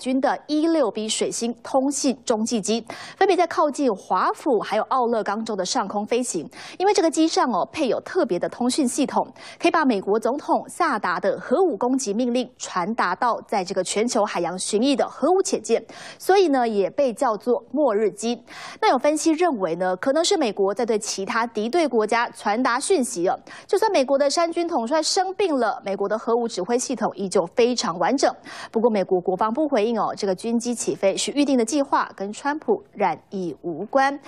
军的一六 B 水星通信中继机分别在靠近华府还有奥勒冈州的上空飞行，因为这个机上哦配有特别的通讯系统，可以把美国总统下达的核武攻击命令传达到在这个全球海洋巡弋的核武潜舰，所以呢也被叫做末日机。那有分析认为呢，可能是美国在对其他敌对国家传达讯息了。就算美国的山军统帅生病了，美国的核武指挥系统依旧非常完整。不过美国国防部回应。哦，这个军机起飞是预定的计划，跟川普染疫无关。